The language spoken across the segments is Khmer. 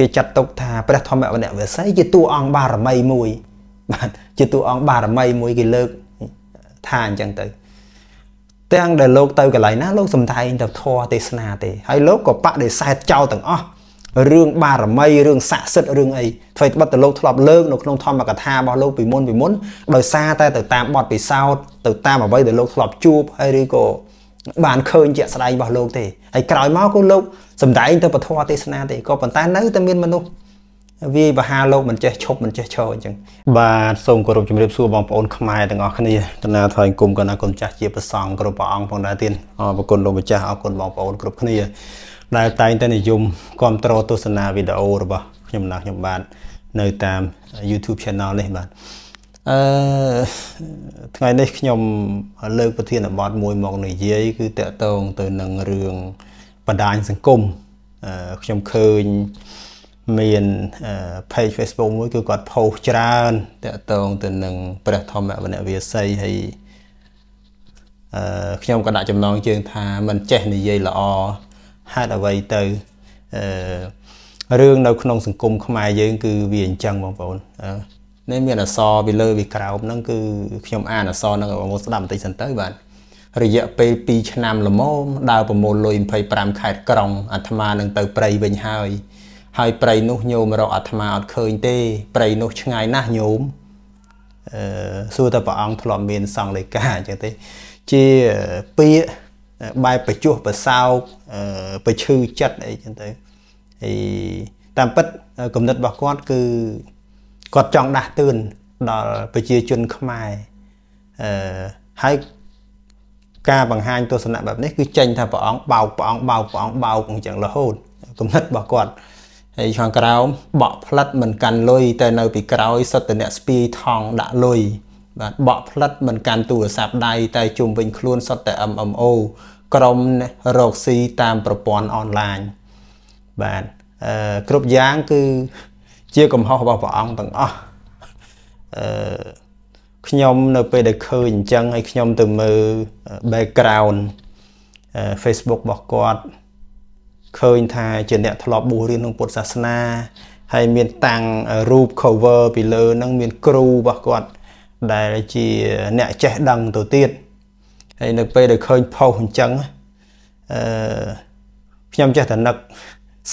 គេចាត់ទុកថាព្រះធម្មវណ្ណវេស័យជាតួអង្គបារមីមួយបាទជាតួអង្គបារមីមួយគេលើកថាអញ្ចឹងទៅទាំងដែលលោកទៅកន្លែងណាលោកសំដែងទៅធម៌ទេសនាទេហើយលោកក៏បដិសេធចោលទាំងអស់រឿងបារមីរឿងស័ក្តិសិទ្ធិរឿងអីអ្វីត្បិតតែលោកធ្លាប់លើកនៅក្នុងធម្មកថារបស់លោកពីមុនពីមុនដោយសារតែទៅតាមបទពិសោធន៍ទៅតាមអ្វីដែលលោកធ្លាប់ជួបហើយឬក៏បានឃើញជាក់ស្ដែងរបស់លោកទេហើយក្រោយមកក៏លោកសំដែងទៅពធទេសនាទេក៏ប៉ុន្តែ នៅតែមានមនុស្សវាយបហាលោកមិនចេះឈប់មិនចេះឈរអញ្ចឹងបាទសូមគោរពជំរាបសួរបងប្អូនខ្មែរទាំងអស់គ្នាតណាថយគុំកណាគុណចាស់ជាប្រសងគ្រប់ព្រះអង្គផងដែរទៀតអរគុណលោកម្ចាស់អរគុណបងប្អូនគ្រប់គ្នាដែលតែងតែនិយមគ្រប់គ្រងទស្សនាវីដេអូរបស់ខ្ញុំណាស់ខ្ញុំបាទនៅតាម YouTube Channel នេះបាទអឺថ្ងៃនេះខ្ញុំលើកប្រធានបទមួយ មកនិយាយគឺតកតងទៅនឹងរឿងបណ្ដាញសង្គមខ្ញុំឃើញមាន page Facebook មួយគឺគាត់ post ច្រើនតកតងទៅនឹងព្រះធម្មវណ្ណវាសីហើយអឺខ្ញុំក៏ដាក់ចំណងជើង ថាមិនចេះនិយាយល្អហេតុអ្វីទៅអឺរឿងនៅក្នុងសង្គមខ្មែរយើងគឺវាអញ្ចឹងបងប្អូនអឺនេះមានអសរវាលើវាក្រោមហ្នឹងគឺខ្ញុំអានអសរហ្នឹងឲ្យបងស្ដាប់បន្តិចសិនទៅបាទរយៈពេល2ឆ្នាំល្មមដើរប្រមូលលុយ25ខែក្រុងអាត្មានឹងទៅព្រៃវិញហើយហើយព្រៃនោះញោមរកអាត្មាអត់ឃើញទេព្រៃនោះឆ្ងាយណាស់ញោមអឺសួរតែព្រះអង្គធ្លាប់មានសង្ឃលេខាអញ្ចឹងទេ ជាពាកបែបបច្ចុះប្រសោកប្រឈឺចិត្តអីចឹងទៅហើយតាមពិតគំនិតរបស់គាត់គឺគាត់ចង់ដាស់តឿនដល់ប្រជាជនខ្មែរអឺហើយការបង្ហាញទស្សនៈបែបនេះគឺចេញថាព្រះអង្គបោកព្រះអង្គបោកព្រះអង្គបោកអញ្ចឹងរហូតគំនិតរបស់គាត់ហើយខាងក្រោមបក់ផ្លិតមិនកាន់លុយតែនៅពីក្រោយសត្វតអ្នកស្ពីថងដាក់លុយបាទបក់ផ្លិតមិនកាន់ទូរស័ព្ទដៃតែជុំវិញខ្លួនសត្វតែ MMO ក្រុមរកស៊ីតាមប្រព័ន្ធអនឡាញបាទអឺគ្រប់យ៉ាងគឺជាកំហុសរបស់ព្រះអង្គទាំងអស់អឺខ្ញុំនៅពេលដែលឃើញអញ្ចឹងហើយខ្ញុំទៅមើល background Facebook របស់គាត់ឃើញថាជាអ្នកធ្លាប់បួសរៀនក្នុងពុទ្ធសាសនា ហើយមានតាំងរូប cover ពីលើហ្នឹងមានគ្រូរបស់គាត់ ដែលជាអ្នកចេះដឹងទៅទៀតហើយនៅពេលដែលឃើញផុសអញ្ចឹងអឺខ្ញុំចេះតែនឹក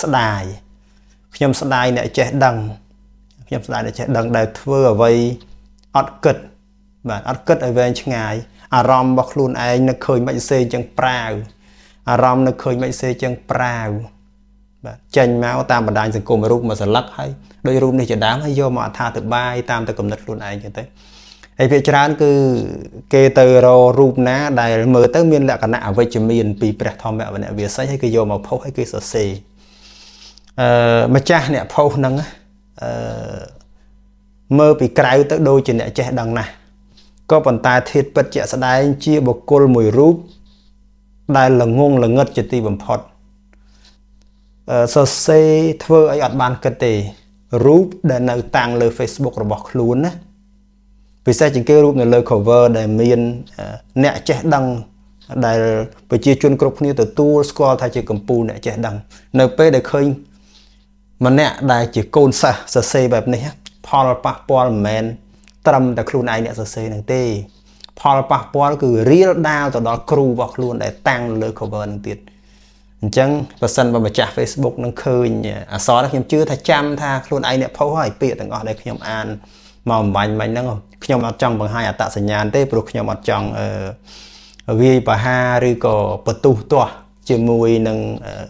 ស្ដាយខ្ញុំស្ដាយអ្នកចេះដឹងខ្ញុំស្ដាយអ្នកចេះដឹងដែលធ្វើអ្វីអត់គិតបាទអត់គិតឲ្យវែងឆ្ងាយអារម្មណ៍របស់ខ្លួនឯងនឹកឃើញមិនសេចឹងប្រាវអារម្មណ៍នឹកឃើញមិនសេចឹងប្រាវបាទចេញមកតាមបណ្ដាញសង្គមរូបមកសន្លឹកហើយដោយរូបនេះជាដើមហើយយកមកអត្ថាធិប្បាយតាមទៅកំណត់ខ្លួនឯងចឹងទៅហើយភាគច្រើនគឺគេទៅរករូបណាដែលមើលទៅមានលក្ខណៈអវិជ្ជមាន ពីព្រះធម្មវនៈវាសិញហើយគេយកមកផុសហើយគេសរសេរអឺម្ចាស់អ្នកផុសហ្នឹងអឺមើលពីក្រៅទៅដូចជាអ្នកចេះដឹងណាស់ក៏ប៉ុន្តែធាតពិតជាក់ស្ដែងជាបុគ្គលមួយរូប ដែលល្ងងល្ងឹតជាទីបំផុតសរសេរធ្វើឲ្យអត់បានគិតទេ រូប ដែល នៅ តាំង លើ Facebook របស់ខ្លួនណាពិសេសជាងគេរូបនៅលើ cover ដែល មាន អ្នកចេះដឹង ដែលប្រជាជនគ្រប់គ្នាទទួលស្គាល់ថាជាកម្ពុជាអ្នកចេះដឹងនៅពេលដែលឃើញម្នាក់ដែលជាកូនសិស្សសរសេរបែបនេះផលប៉ះពាល់មិនមែនត្រឹមតែខ្លួនឯងអ្នកសរសេរនឹងទេ ផលប៉ះពាល់ គឺរៀលដាលទៅដល់គ្រូរបស់ខ្លួន ដែលតាំងលើ cover នឹងទៀតអញ្ចឹងបើសិនបើម្ចាស់ Facebook នឹងឃើញអសរខ្ញុំជឿថាចាំថាខ្លួនឯងអ្នកផុសហើយពាក្យទាំងអស់ដែលខ្ញុំអានមកអំបញ្ញមិញហ្នឹងខ្ញុំអត់ចង់បង្ហាញអត្តសញ្ញាណទេព្រោះខ្ញុំអត់ចង់អឺវាយបហាឬក៏បន្ទុះទាស់ជាមួយនឹងអឺ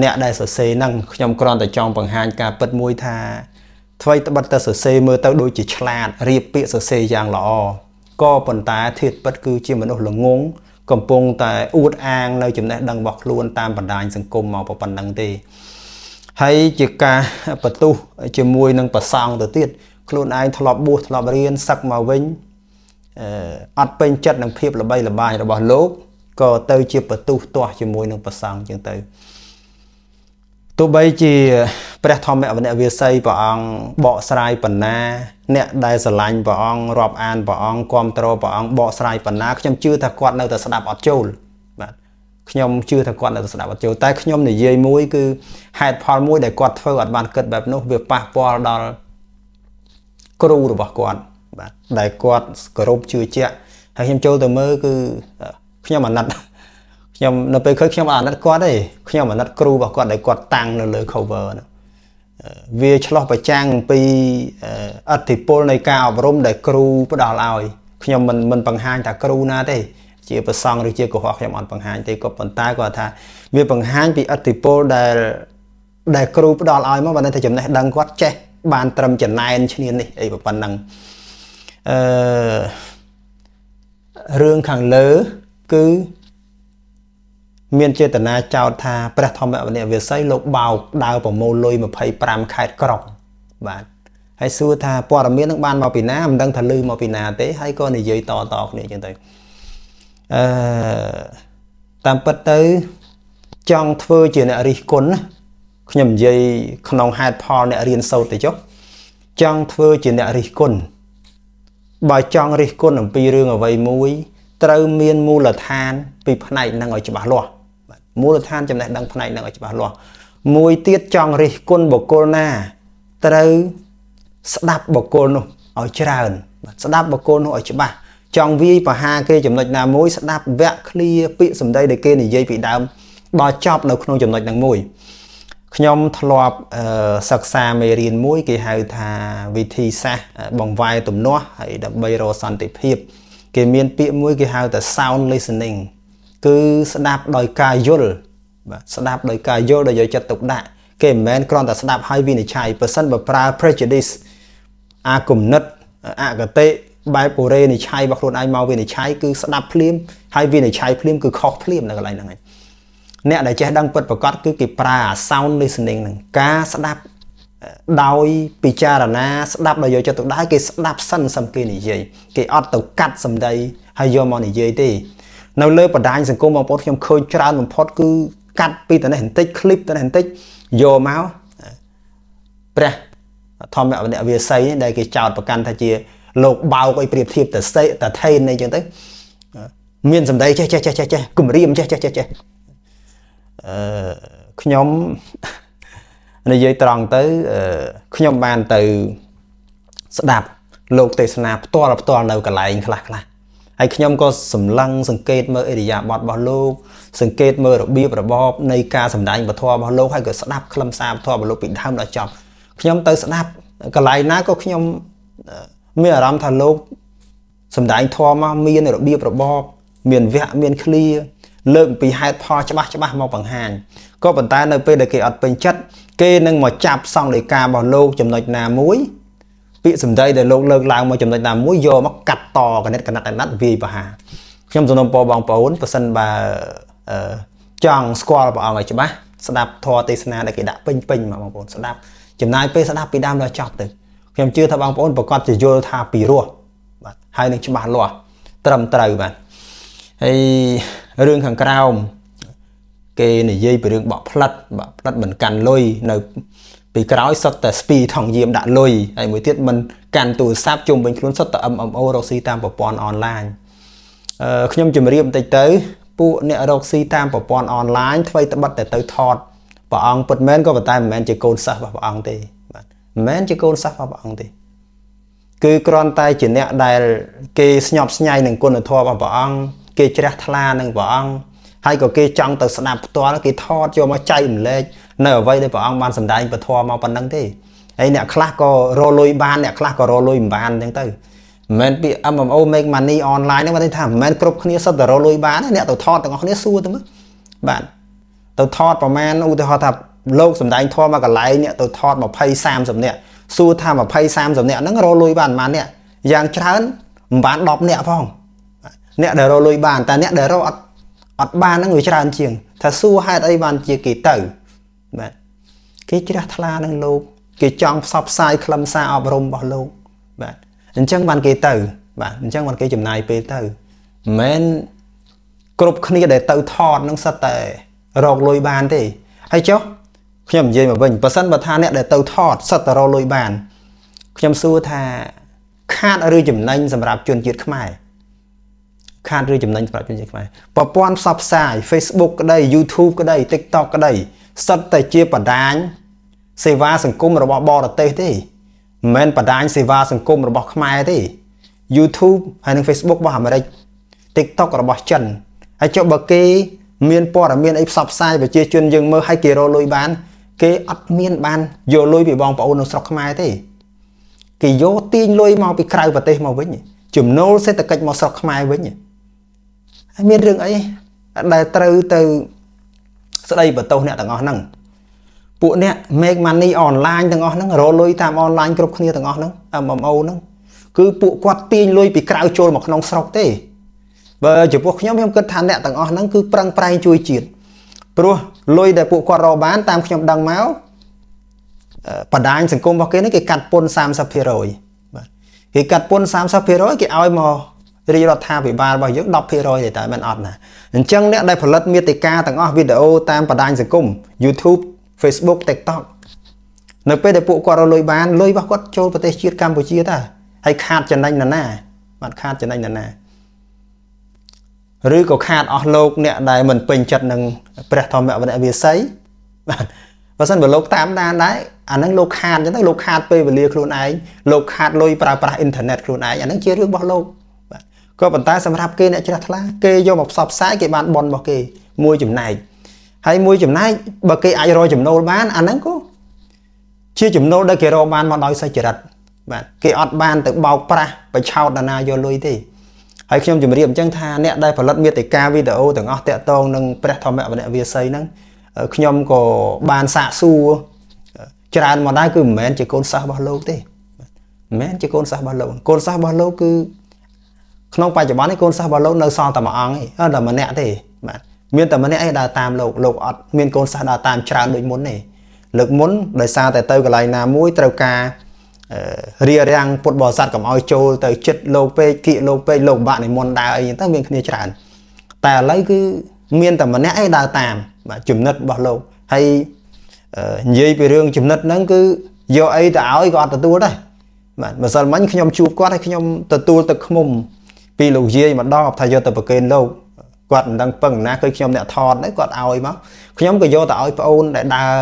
អ្នកដែលសរសេរហ្នឹងខ្ញុំគ្រាន់តែចង់បង្ហាញការពិតមួយថាអ្វីត្បិតតែសរសេរមើលទៅដូចជាឆ្លាតរៀបពាក្យសរសេរយ៉ាងល្អក៏ប៉ុន្តែធាតពិតគឺជាមនុស្សល្ងងកំពុងតែអួតអាងនៅចំណេះដឹងរបស់ខ្លួនតាមបណ្ដាញសង្គមមកប៉ុណ្ណឹងទេហើយជាការបទុះជាមួយនឹងប្រសងទៅទៀតខ្លួនឯងធ្លាប់បួសធ្លាប់រៀនសឹកមកវិញអត់ពេញចិត្តនឹងភាពល្បីល្បាញរបស់លោកក៏ទៅជាបទុះទាស់ជាមួយនឹងប្រសងចឹងទៅោះបីជាព្រះធម្មវនវិស័យព្រះអង្គបកស្រាយបណ្ណា អ្នកដែលស្រឡាញ់ព្រះអង្គរាប់អានព្រះអង្គគ្រប់តរព្រះអង្គបកស្រាយបណ្ណាខ្ញុំជឿថាគាត់នៅតែស្ដាប់អត់ចូលបាទខ្ញុំជឿថាគាត់នៅតែស្ដាប់អត់ចូលតែខ្ញុំនិយាយមួយគឺហេតុផលមួយដែលគាត់ធ្វើអត់បានគិតបែបនោះវាប៉ះពាល់ដល់គ្រូរបស់គាត់បាទដែលគាត់គោរពជឿជាក់ហើយខ្ញុំចូលទៅមើលគឺខ្ញុំអាណិតខ្ញុំនៅពេលឃើញខ្ញុំអាណិតគាត់ទេខ្ញុំអាណិតគ្រូរបស់គាត់ដែលគាត់តាំងនៅលើ cover ហ្នឹងវាឆ្លោះប្រចាំងពីអធិពលនៃការអប់រំដែលគ្រូផ្ដល់ឲ្យខ្ញុំមិនមិនបង្ហាញថាគ្រូណាទេជាប្រសងឬជាកុហកខ្ញុំអត់បង្ហាញទេក៏ប៉ុន្តែគាត់ថាវាបង្ហាញពីអធិពលដែល ដែល គ្រូផ្ដល់ឲ្យមកបើនៅតែចំណេះដឹងគាត់ចេះបានត្រឹមចំណែនឈ្នាននេះអីប៉ុណ្ណឹងអឺរឿងខាងលើគឺមានចេតនាចោទថាព្រះធម្មវនិវេស័យលោកបោកដើរប្រមូលលុយ25ខេត្តក្រុងបាទហើយសួរថាព័ត៌មាននឹងបានមកពីណាមិនដឹង ថាលឺមកពីណាទេហើយក៏និយាយតតគ្នាចឹងទៅអឺតាមពិតទៅចង់ធ្វើជាអ្នករិះគន់ណាខ្ញុំនិយាយក្នុងហេតុផលអ្នករៀនសូត្រទៅចុះចង់ធ្វើជាអ្នករិះគន់បើចង់រិះគន់អំពីរឿងអ្វីមួយត្រូវមានមូលដ្ឋានពីផ្នែកនឹងឲ្យច្បាស់លាស់មូលដ្ឋានចំណេះដឹងផ្នែកនឹងឲ្យច្បាស់លាស់មួយទៀតចង់រិះគន់បុគ្គលណាត្រូវស្ដាប់បុគ្គលនោះឲ្យច្រើន ស្ដាប់បុគ្គលនោះឲ្យច្បាស់ចង់វាយប្រហាគេ ចំណុចណាមួយស្ដាប់វគ្គឃ្លាពាក្យសម្ដីដែលគេនិយាយពីដើមដល់ចប់ នៅក្នុងចំណុចហ្នឹងមួយខ្ញុំធ្លាប់សិក្សាមេរៀនមួយគេហៅថាវិធីសាស្ត្របង្វែរទំនាស់ហើយដើម្បីរកសន្តិភាពគេមានពាក្យមួយគេហៅថា sound listening គឺស្ដាប់ដោយការយល់បាទស្ដាប់ដោយការយល់ដោយយកចិត្តទុកដាក់គេមិនមែនគ្រាន់តែស្ដាប់ហើយវិនិច្ឆ័យប៉ះសិនបើប្រើ prejudice អាគំនិត អកតេបែបបុរេនិច្ឆ័យរបស់ខ្លួនឯងមកវិនិច្ឆ័យគឺស្ដាប់ភ្លាមហើយវិនិច្ឆ័យភ្លាមគឺខុសភ្លាមនៅកន្លែងហ្នឹងឯងអ្នកដែលចេះដឹងពិតប្រកបគឺគេប្រើ sound listening ហ្នឹងការស្ដាប់ដោយពិចារណាស្ដាប់ដោយយកចិត្តទុកដាក់គេស្ដាប់សិនសំគេនិយាយគេអត់ទៅកាត់សម្ដីហើយយកមកនិយាយទេនៅលើបណ្ដាញសង្គមបងប្អូនខ្ញុំឃើញច្រើនបំផុតគឺកាត់ពីតនេះបន្តិច clip តនេះបន្តិចយកមកព្រះធម្មវនៈវាស័យដែលគេចោតប្រកាន់ថាជា លោកបោកឲ្យប្រៀបធៀបតសេតថេនអីចឹងទៅមានសម្ដីចេះចេះចេះចេះចេះគំរាមចេះចេះចេះចេះអឺខ្ញុំនិយាយត្រង់ទៅខ្ញុំបានទៅស្ដាប់លោកទេសនាផ្ទាល់ផ្ទាល់នៅកន្លែងខ្លះខ្លះហើយខ្ញុំក៏សម្លឹងសង្កេតមើលអេរិយាបថរបស់លោក សង្កេតមើលរបៀបរបបនៃការសម្ដែងពធរបស់លោកហើយក៏ស្ដាប់ខ្លឹមសារពធរបស់លោកពីដើមដល់ចប់ខ្ញុំទៅស្ដាប់កន្លែងណាក៏ខ្ញុំមានអារម្មណ៍ថាលោក សម្ដែងធម៌មកមានរបៀបរបបមានវគ្គមានឃ្លាលើកពីហេតុផលច្បាស់ច្បាស់មកបង្ហាញក៏ប៉ុន្តែនៅពេលដែលគេអត់ពេញចិត្តគេនឹងមកចាប់សង្ឃលេខារបស់លោកចំណុចណាមួយពាក្យសម្ដីដែលលោកលើកឡើងមកចំណុចណាមួយយកមកកាត់តកណិតកណាត់អាណិតវាយប្រហារខ្ញុំសំណូមពរបងប្អូនប៉ះសិនបើចង់ស្គាល់ព្រះអង្គឲ្យច្បាស់ស្ដាប់ធម៌ទេសនាដែលគេដាក់ពេញពេញមកបងប្អូនស្ដាប់ចំណាយពេលស្ដាប់ពីដើមដល់ចប់ទៅខ្ញុំជឿថាបងប្អូនប្រកបជាយល់ថាពីរោះបាទហើយនឹងច្បាស់លាស់ត្រឹមត្រូវបាទហើយរឿងខាងក្រោមគេនិយាយពីរឿងបក់ផ្លិតបក់ផ្លិតមិនកាន់លុយនៅពីក្រោយសុទ្ធតែស្ពីថងយាមដាក់លុយហើយមួយទៀតមិនកាន់ទូរស័ព្ទជុំវិញខ្លួនសុទ្ធតែ MMO រកស៊ីតាមប្រព័ន្ធអនឡាញអឺខ្ញុំជម្រាបបន្តិចទៅពួកអ្នករកស៊ីតាមប្រព័ន្ធអនឡាញថ្មីត្បិតតែទៅថតព្រះអង្គពិតមែនក៏ប៉ុន្តែមិនមែនជាកូនសិស្សរបស់ព្រះអង្គទេបាទមិនមែនជាកូនសិស្សរបស់ព្រះអង្គទេគឺគ្រាន់តែជាអ្នកដែលគេស្ញប់ស្ញែងនឹងគុណធម៌របស់ព្រះអង្គគេជ្រះថ្លានឹងព្រះអង្គហើយក៏គេចង់ទៅស្ដាប់ផ្ទាល់គេថតយកមកចែករំលែកនៅអ្វីដែលព្រះអង្គបានសម្ដែងពធមកប៉ុណ្ណឹងទេហើយអ្នកខ្លះក៏រលុយបានអ្នកខ្លះក៏រលុយមិនបានអញ្ចឹងទៅមិនមែនពាក្យ MMO make money online ហ្នឹងគាត់ថាមិនមែនគ្រប់គ្នាសិតតែរលុយបានទេអ្នកទៅថតទាំងអស់គ្នាសួរទៅមើលបាទទៅថត ប្រមាណឧទាហរណ៍ថាលោកសំដែងធម៌មកកន្លែងអ្នកទៅថត20 30នាក់សួរថា20 30នាក់ហ្នឹងរលុយបានប៉ុន្មានអ្នកយ៉ាងច្រើនមិនបាន10នាក់ផង អ្នកដែលរលុយបានតែអ្នកដែលរអត់អត់បានហ្នឹងវាច្រើន ជាងថាសួរហេតុអីបានជាគេទៅគេជ្រះថ្លានឹងលោក គេចង់ផ្សព្វផ្សាយខ្លឹមសារអប់រំរបស់លោកបាទអញ្ចឹងបានគេទៅ បាទអញ្ចឹងបានគេចំណាយពេលទៅមិនមែនគ្រប់គ្នាដែលទៅថតនឹងសិតតែរកលុយបានទេ ហើយចុះខ្ញុំនិយាយមកវិញបើសិនបើថាអ្នកដែលទៅថតសិតតែរកលុយបានខ្ញុំសួរថាខាតឬចំណេញសម្រាប់ជនជាតិខ្មែរខាតឬចំណេញសម្រាប់ជនជាតិខ្មែរប្រព័ន្ធផ្សព្វផ្សាយ Facebook ក្តី YouTube ក្តី TikTok ក្តីសិតតែជាបណ្ដាញសេវា សង្គមរបស់បរទេសទេមិនមែនបណ្ដាញសេវាសង្គមរបស់ខ្មែរទេ YouTube ហើយនិង Facebook របស់អាមេរិក TikTok របស់ចិនហើយចុះបើគេមានព័ត៌មានអីផ្សព្វផ្សាយប្រជាជន យើងមើលឲ្យគេរលុយបាន គេអត់មាន បានយកលុយពីបងប្អូននៅស្រុកខ្មែរទេគេយកទាញលុយមកពីក្រៅប្រទេសមកវិញចំណូល សេដ្ឋកិច្ចមកស្រុកខ្មែរវិញហើយមានរឿងអីដែលត្រូវទៅស្ដីបន្ទោសអ្នកទាំងអស់ហ្នឹងពួកអ្នក make money online ទាំងអស់ហ្នឹងរលុយតាម online គ្រប់គ្នាទាំងអស់ហ្នឹង MMO ហ្នឹងគឺពួកគាត់ទាញលុយពីក្រៅចូលមកក្នុងស្រុកទេបើចំពោះខ្ញុំខ្ញុំគិតថាអ្នកទាំងអស់ហ្នឹងគឺប្រឹងប្រែងជួយជាតិព្រោះលុយដែលពួកគាត់រកបានតាមខ្ញុំដឹងមកបណ្ដាញសង្គមរបស់គេនេះគេកាត់ពន្ធ30%បាទគេកាត់ពន្ធ30%គេឲ្យមករាជរដ្ឋាភិបាលរបស់យើង10%ទេតែមិនអត់ណាអញ្ចឹងអ្នកដែលផលិតមេតិកាទាំងអស់វីដេអូតាមបណ្ដាញសង្គម YouTube Facebook TikTok នៅពេលដែលពួកគាត់រលុយបានលុយរបស់គាត់ចូលប្រទេសជាតិកម្ពុជាតាហើយខាតចំណេញនរណាបាទខាតចំណេញនរណាឬក៏ខាតអស់លោកអ្នកដែលមិនពេញចិត្តនឹងព្រះធម្មវនវិស័យបាទបើសិនបើលោកតាមដានដែរអាហ្នឹងលោកខាតអញ្ចឹងទៅលោកខាតពេលវេលាខ្លួនឯងលោកខាតលុយប្រើប្រាស់អ៊ីនធឺណិតខ្លួនឯងអាហ្នឹងជារឿងរបស់លោកបាទក៏ប៉ុន្តែសម្រាប់គេអ្នកជ្រះថ្លា គេយកមកផ្សព្វផ្សាយគេបានបនរបស់គេ មួយចំណែកហើយមួយចំណែកបើគេអាចរកចំណូលបានអាហ្នឹងក៏ជាចំណូលដែលគេរកបានមកដោយសេចក្តីបាទគេអត់បានទៅបោកប្រាស់បញ្ឆោតដល់ណាយកលុយទេហើយខ្ញុំជម្រាបអញ្ចឹងថាអ្នកដែលផលិតមាតិកាវីដេអូទាំងអស់តាក់ទងនឹងព្រះធម្មវនវិស័យហ្នឹងខ្ញុំក៏បានសាកសួរច្រើនមកដែរគឺមិនមែនជាកូនសិស្សរបស់លោកទេមិនមែនជាកូនសិស្សរបស់លោកកូនសិស្សរបស់លោកគឺក្នុងបច្ចុប្បន្ននេះកូនសិស្សរបស់លោកនៅសល់តែមួយអង្គឯងតែម្នាក់ទេបាទមានតែម្នាក់ឯងដើរតាមលោកលោកអត់មានកូនសិស្សដើរតាមច្រើនដូចមុនទេលើកមុនដោយសារតែទៅកន្លែងណាមួយត្រូវការរៀបរៀងពុតបរិស័ទកុំឲ្យចូលទៅចិត្តលោកពេកគៀកលោកពេកលោកបាក់និមន្តដើរអីហ្នឹងទៅមានគ្នាច្រើនតែឥឡូវគឺមានតែម្នាក់ឯងដើរតាមបាទចំណិតរបស់លោកហើយនិយាយពីរឿងចំណិតហ្នឹងគឺយកអីទៅឲ្យក៏អត់ទទួលដែរបាទម្សិលមិញខ្ញុំជួបគាត់ហើយខ្ញុំទទួលទឹកខ្មុំពីលោកយាយម្ដងថាយកទៅប្រកេនលោកគាត់មិនដឹងពឹងណាគឺខ្ញុំអ្នកថតហ្នឹងគាត់ឲ្យមកខ្ញុំក៏យកទៅឲ្យប្អូនដែលដើរ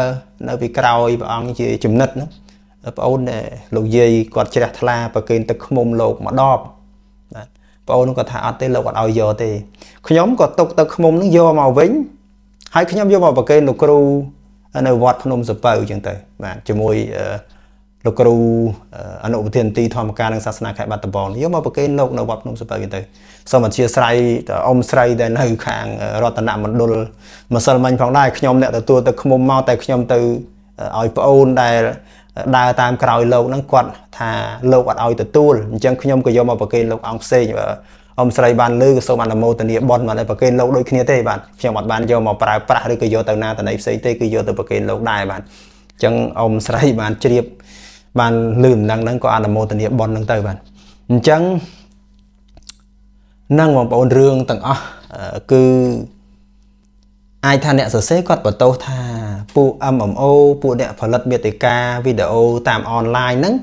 នៅពីក្រោយព្រះអង្គជាចំណិតហ្នឹងប្អូនលោកយាយគាត់ជ្រះថ្លាប្រគេនទឹកឃុំលោកមកដបបាទប្អូនគាត់ថាអត់ទេលោកគាត់ឲ្យយកទេខ្ញុំក៏ຕົកទឹកឃុំនឹងយកមកវិញហើយខ្ញុំយកមកប្រគេនលោកគ្រូនៅវត្តភ្នំសពៅអញ្ចឹងទៅបាទជាមួយអឺលោកគ្រូអនុប្រធានទីធម្មការនិងសាសនាខេត្តបាត់ដំបងយកមកប្រគេនលោកនៅវត្តភ្នំសពៅវិញទៅសូមអធិស្ឋានអ៊ំស្រីដែលនៅ ខាងរតនមណ្ឌលម្សិលមិញផងដែរខ្ញុំអ្នកទទួលទៅឃុំមកតែខ្ញុំទៅឲ្យប្អូនដែលដើរតាមក្រោយលោកហ្នឹងគាត់ ថាលោកអត់ឲ្យទទួលអញ្ចឹងខ្ញុំក៏យកមកប្រគេនលោកអង្គផ្សេងអ៊ំស្រីបានលើសូមអនុមោទនាបន់មកឲ្យប្រគេនលោកដូចគ្នាទេបាទខ្ញុំអត់បានយកមកប្រើប្រាស់ឬក៏យកទៅណាតណីផ្សេងទេគឺយកទៅប្រគេនលោកដែរបាទអញ្ចឹងអ៊ំស្រីបានជ្រាបបានលឺដំណឹងហ្នឹងក៏អនុមោទនាបន់ហ្នឹងទៅបាទអញ្ចឹងនឹងបងប្អូនរឿងទាំងអស់គឺអាចថាអ្នកសរសេរគាត់បន្ទោសថា ពួក MMO ពួកអ្នកផលិតមាតិកាវីដេអូតាមអនឡាញហ្នឹង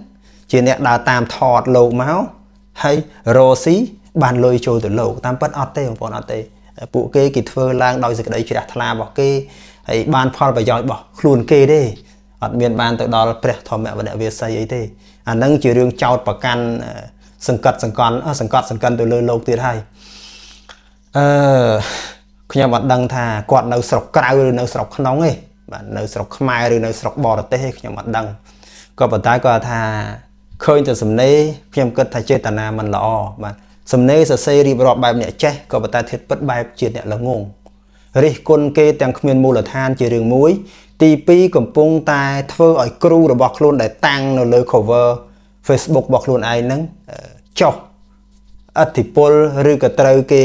ជាអ្នកដើរតាមថតលោកមកហើយរ៉ូស៊ីបានលុយចូលទៅលោកតាមពិតអត់ទេបងប្អូនអត់ទេ ពួកគេគេធ្វើឡើងដោយសេចក្តីជ្រះថ្លារបស់គេហើយបាន ផលប្រយោជន៍របស់ខ្លួនគេទេអត់មានបានទៅដល់ព្រះធម្មវដវិស័យអីទេអានឹងជារឿងចោតប្រកាន់សង្កត់សង្កន់សង្កត់សង្កិនទៅលើលោកទៀតហើយអឺខ្ញុំអត់ដឹងថាគាត់នៅ ស្រុកក្រៅឬនៅស្រុកក្នុងទេបាទនៅ ស្រុកខ្មែរឬនៅ ស្រុកបរទេសទេខ្ញុំអត់ដឹងក៏ប៉ុន្តែគាត់ថាឃើញតែសំណេរខ្ញុំគិតថាចេតនាมันល្អបាទសំណេរសរសេររៀបរាប់បែបអ្នកចេះក៏ប៉ុន្តែធិតពិតបែបជាអ្នកល្ងងរិះគន់គេទាំងគ្មានមូលដ្ឋានជារឿងមួយទី2កំពុងតែធ្វើឲ្យគ្រូរបស់ខ្លួនដែលតាំងនៅលើ cover Facebook របស់ខ្លួនឯងហ្នឹងចុះអធិពលឬក៏ត្រូវគេ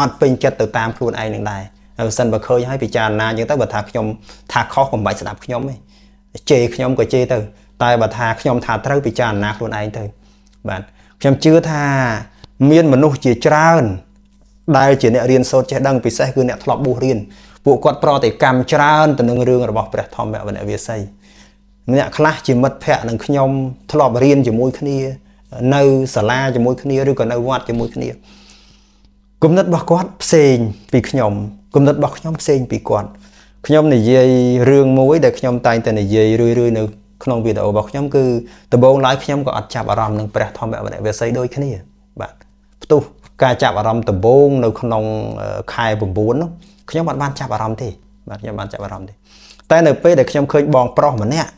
អត់ពេញចិត្តទៅតាមខ្លួនឯងនឹងដែរហើយសិនបើឃើញហើយពិចារណាអញ្ចឹងទៅបើថាខ្ញុំ ថាខុសកុំបាច់ស្ដាប់ខ្ញុំទេជេរខ្ញុំក៏ជេរទៅ តែបើថាខ្ញុំថាត្រូវពិចារណាខ្លួនឯងទៅបាទខ្ញុំជឿថាមានមនុស្សជាច្រើនដែលជាអ្នករៀនសូត្រចេះដឹងពិសេសគឺអ្នកធ្លាប់បួសរៀនពួកគាត់ប្រតិកម្មច្រើនទៅនឹងរឿងរបស់ព្រះធម្មវនវិស័យអ្នកខ្លះជាមិត្តភ័ក្តិនឹងខ្ញុំធ្លាប់រៀនជាមួយគ្នា នៅ សាលាជាមួយគ្នាឬក៏នៅវត្តជាមួយគ្នាគំនិតរបស់គាត់ផ្សេងពីខ្ញុំគំនិតរបស់ខ្ញុំផ្សេងពីគាត់ខ្ញុំនិយាយរឿងមួយ ដែលខ្ញុំតែងតែនិយាយរឿយៗនៅក្នុងវីដេអូរបស់ខ្ញុំគឺដំបូងឡើយខ្ញុំក៏អត់ចាប់អារម្មណ៍នឹងព្រះធម្មវនវិស័យដូចគ្នាបាទផ្ទុះការចាប់អារម្មណ៍ដំបូងនៅក្នុងខែ9នោះខ្ញុំអត់បានចាប់អារម្មណ៍ទេបាទខ្ញុំបានចាប់អារម្មណ៍ទេតែនៅពេលដែលខ្ញុំឃើញបងប្រុសម្នាក់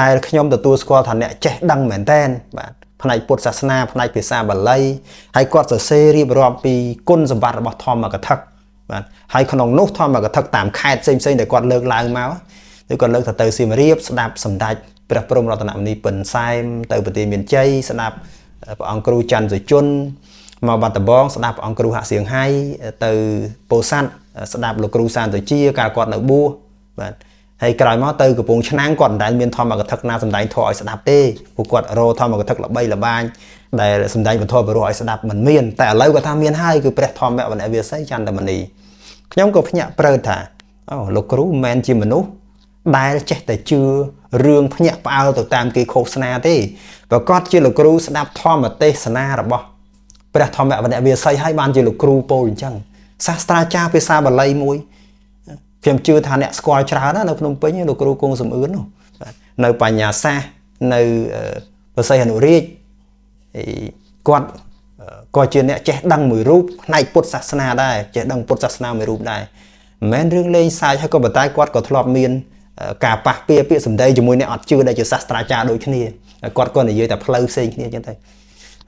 ដែលខ្ញុំទទួលស្គាល់ថាអ្នកចេះដឹងមែនតែនបាទផ្នែកពុទ្ធសាសនាផ្នែកភាសាបាលីហើយគាត់សរសេររៀបរាប់ពីគុណសម្បត្តិរបស់ធម្មកថាបាទហើយក្នុងនោះធម្មកថាតាមខេត្តផ្សេងផ្សេងដែលគាត់លើកឡើងមកគឺគាត់លើកថាទៅសៀមរាបស្ដាប់សម្ដេចព្រះព្រំរតនមុនីពិនសែមទៅប្រទេសមានជ័យស្ដាប់ព្រះអង្គគ្រូច័ន្ទសុជនមកបាត់ដំបង ស្ដាប់ព្រះអង្គគ្រូហាក់សៀងហៃទៅពោធិ៍សាត់ស្ដាប់លោកគ្រូសានតជា កាលគាត់នៅបួសបាទហើយក្រោយមកទៅកំពង់ឆ្នាំងគាត់មិនដែលមានធម្មកថាណាសំដែងធម៌ឲ្យស្ដាប់ទេពួកគាត់រោធម្មកថាល្បីល្បាញដែលសំដែងពធបុរសឲ្យស្ដាប់មិនមានតែឥឡូវគាត់ថាមានហើយគឺព្រះធម្មវណ្ណវិស័យចន្ទមនីខ្ញុំក៏ភ្ញាក់ព្រើតថាអូលោកគ្រូមិនមែនជាមនុស្សដែលចេះតែជឿរឿងភ្ញាក់ផ្អើលទៅតាមគេឃោសនាទេប្រកាសជាលោកគ្រូស្ដាប់ធម្មទេសនារបស់ព្រះធម្មវណ្ណវិស័យឲ្យបានជាលោកគ្រូពោលអញ្ចឹងសាស្ត្រាចារ្យភាសាបាលីមួយខ្ញុំជឿថាអ្នកស្គាល់ច្រើនណានៅភ្នំពេញលោកគ្រូគង់សំអឿននោះនៅបញ្ញាសាសនៅប្រសិទ្ធអនុរាជគាត់ក៏ជាអ្នកចេះដឹងមួយរូបផ្នែកពុទ្ធសាសនាដែរចេះដឹងពុទ្ធសាសនាមួយរូបដែរមិនមែនរឿងលេងសើចហើយក៏ប៉ុន្តែគាត់ក៏ធ្លាប់មាន ការប៉ះពៀពាក្យសម្ដីជាមួយអ្នកអត់ជឿដែលជាសាស្ត្រាចារ្យដូចគ្នាគាត់ក៏និយាយតែផ្លូវផ្សេងគ្នាចឹងទៅ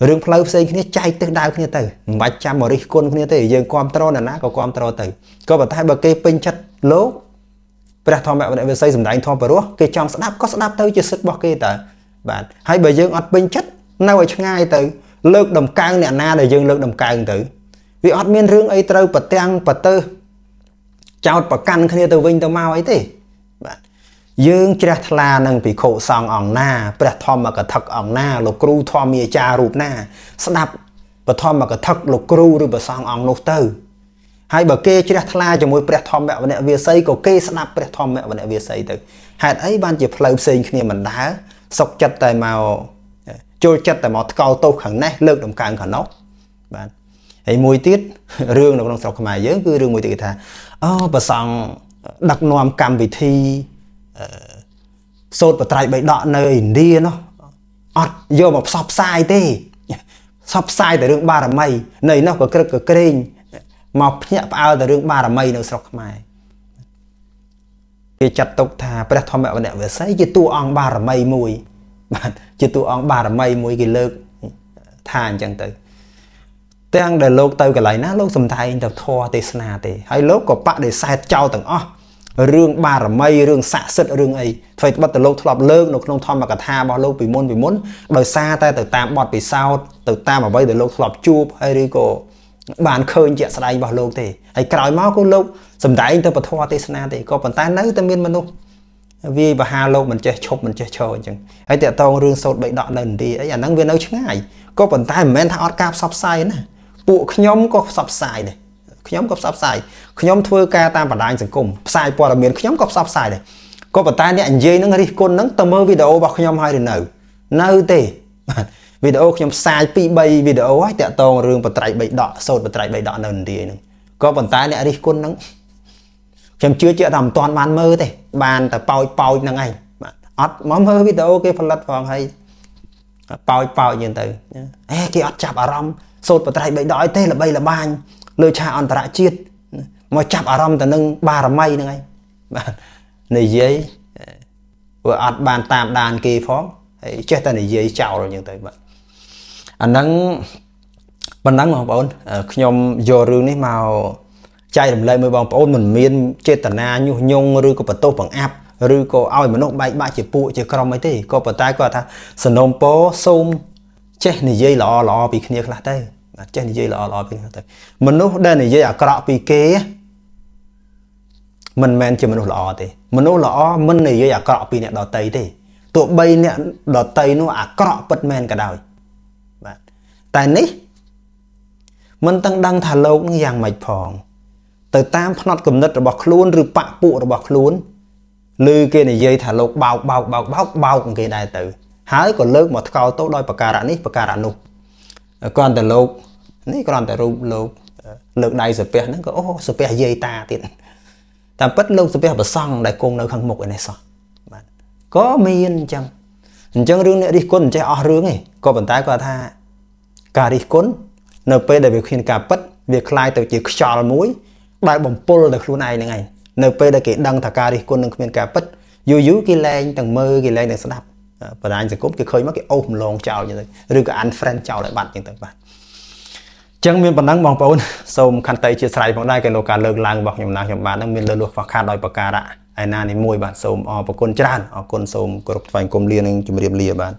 រឿងផ្លូវផ្សេងគ្នាចែកទិសដៅគ្នាទៅមិនបាច់ចាំមករិះគន់គ្នាទេយើងគ្រប់គ្រងនរណាក៏គ្រប់គ្រងទៅក៏ប៉ុន្តែបើគេពេញចិត្តលោកព្រះធម្មវនិវិស័យសម្ដែងធម៌បរោះគេចង់ស្ដាប់ក៏ស្ដាប់ទៅជាសិទ្ធិរបស់គេតើបាទហើយបើយើងអត់ពេញចិត្តនៅឲ្យឆ្ងាយទៅលើកដំកើងអ្នកណាដែលយើងលើកដំកើងទៅ វាអត់មានរឿងអីត្រូវប្រទាំងប្រទើសចោតប្រកាន់គ្នាទៅវិញទៅមកអីទេបាទយើងជ្រះថ្លានឹងភិក្ខុសង្ឃអង្គណាព្រះធម្មកថាអង្គណាលោកគ្រូធម្មាចារ្យរូបណា ស្ដាប់ព្រះធម្មកថាលោកគ្រូឬព្រះសង្ឃអង្គនោះទៅហើយបើគេជ្រះថ្លាជាមួយព្រះធម្មវនវិស័យក៏គេស្ដាប់ព្រះធម្មវនវិស័យទៅហេតុអីបានជាផ្លូវផ្សេងគ្នាមិនដើរសុកចិត្តតែមកចូលចិត្តតែមកថ្កោលទោសខាងនេះលើក ដំកើងខាងនោះបាទហើយមួយទៀតរឿងនៅក្នុងស្រុកខ្មែរយើងគឺរឿងមួយទៀតគេថាអូប្រសង់ដឹកនាំកម្មវិធីសូត្របត្រៃ3ដកនៅឥណ្ឌានោះអត់យកមកផ្សព្វផ្សាយទេផ្សព្វផ្សាយតែរឿងបារមីនៅនោះក៏ក្រឹកក៏ក្រែងមកភ្ញាក់ផ្អើលតែរឿងបារមី នៅស្រុកខ្មែរគេចាត់ទុកថាព្រះធម្មវណ្ណវិស័យជាតួអង្គបារមីមួយបាទជាតួអង្គបារមីមួយគេលើកថាអញ្ចឹងទៅ ទាំងដែលលោកទៅកន្លែងណាលោកសំដែងទៅធម៌ទេសនាទេហើយលោកក៏បដិសេធចោលទាំងអស់រឿងបារមីរឿងស័ក្តិសិទ្ធិរឿងអីអ្វីត្បិតតែលោកធ្លាប់លើកនៅក្នុងធម្មកថារបស់លោកពីមុនពីមុនដោយសារតែទៅតាមបទពិសោធន៍ទៅតាមអ្វីដែលលោកធ្លាប់ជួបហើយឬក៏បានឃើញជាក់ស្ដែងរបស់លោកទេហើយក្រោយមកក៏លោកសំដែងទៅពធទេសនាទេក៏ប៉ុន្តែនៅតែមានមនុស្សវាបហាលោកមិនចេះឈប់មិនចេះឈរអញ្ចឹងហើយតកតងរឿងសោតបីដកនៅឥណ្ឌាអីអាហ្នឹងវានៅឆ្ងាយក៏ប៉ុន្តែមិនមែនថាអត់ការផ្សព្វផ្សាយណាពួកខ្ញុំក៏ផ្សព្វផ្សាយដែរខ្ញុំក៏ផ្សព្វផ្សាយខ្ញុំធ្វើការតាមបណ្ដាញសង្គមផ្សាយព័ត៌មានខ្ញុំក៏ផ្សព្វផ្សាយដែរក៏ប៉ុន្តែអ្នកនិយាយនឹងរិះគន់នឹងទៅមើលវីដេអូរបស់ខ្ញុំហើយឬនៅ នៅទេបាទវីដេអូខ្ញុំផ្សាយ2 3វីដេអូហើយតាក់ទងរឿងបត្រៃ3ដកសោតបត្រៃ3ដកនៅឥណ្ឌាហ្នឹងក៏ប៉ុន្តែអ្នករិះគន់ហ្នឹងខ្ញុំជឿជាក់ថាមិនទាន់បានមើលទេ បានតែប៉ោចប៉ោចហ្នឹងឯងបាទអត់មកមើលវីដេអូគេផលិតផងហើយប៉ោចប៉ោចយើងទៅអេគេអត់ចាប់អារម្មណ៍សោតបត្រៃ3ដកឲ្យទេល្បីល្បាញលើឆាកអន្តរជាតិមកចាប់អារម្មណ៍ទៅនឹងបារមីហ្នឹងឯងបាទនិយាយវាអត់បានតាមដាន គេផងហើយចេះតែនិយាយចោលអញ្ចឹងទៅបាទអាហ្នឹងប៉ុណ្ណឹងបងប្អូនខ្ញុំយករឿងនេះមកចែករំលែកមួយបងប្អូនមិនមានចេតនាញុះញង់ឬក៏បន្ទោសបង្អាប់ឬក៏ឲ្យមនុស្សបែកបាក់ជាពួកជាក្រុមអីទេក៏ប៉ុន្តែគាត់ថាសនំពោសូមចេះនិយាយល្អល្អពីគ្នាខ្លះទៅចេះនិយាយល្អល្អពីគេទៅមនុស្សដែលនិយាយអាក្រក់ពីគេមិនមែនជាមនុស្សល្អទេមនុស្សល្អមិននិយាយអាក្រក់ពីអ្នកដតីទេទោះបីអ្នកដតីនោះអាក្រក់ពិតមែនក៏ដោយបាទតែនេះមិនទាំងដឹងថាលោកនឹងយ៉ាងម៉េចផង ទៅតាមផ្នត់គំនិត របស់ខ្លួនឬបាក់ពួករបស់ខ្លួនឬគេនិយាយថាលោកបោកបោកបោកបោកបោកគេដែរទៅហើយក៏លើកមកថ្កោលទោសដោយប្រការៈនេះប្រការៈនោះគ្រាន់តែលោកនេះគ្រាន់តែរូបលោកលើកដៃសាពះហ្នឹងក៏អូសាពះយាយតាទៀតតាមពិតលោកសាពះប្រសង់ដែលគង់នៅខាងមុខឯនេះសោះបាទក៏មានអញ្ចឹងអញ្ចឹងរឿងអ្នករិះគន់មិនចេះអស់រឿងទេក៏ប៉ុន្តែគាត់ថាការរិះគន់នៅពេលដែលវាឃើញការពិត វាคล้ายទៅជាខ្យល់មួយដែលបំពុលដល់ខ្លួនឯងហ្នឹងឯងនៅពេលដែលគេដឹងថាការរិះគន់នឹងគ្មានការពិតយូរយូរគេលែងទាំងមើលគេលែងទាំងស្ដាប់បណ្ដាញសង្គមគេឃើញមកគេអូសម្លងចោលអញ្ចឹងទៅឬក៏ unfriend ចោលឲ្យបាត់អញ្ចឹងទៅបាទចឹងមានប៉ុណ្ណឹងបងប្អូនសូមខន្តីជាស្រ័យផងដែរកែលោកការលើកឡើងរបស់ខ្ញុំណាខ្ញុំបាទនឹងមានលើលួសខ្វះខាតដោយប្រការៈឯណានេះមួយបាទសូមអរគុណច្រើនអរគុណសូមគោរពថ្លែងគុំលានឹងជម្រាបលាបាទ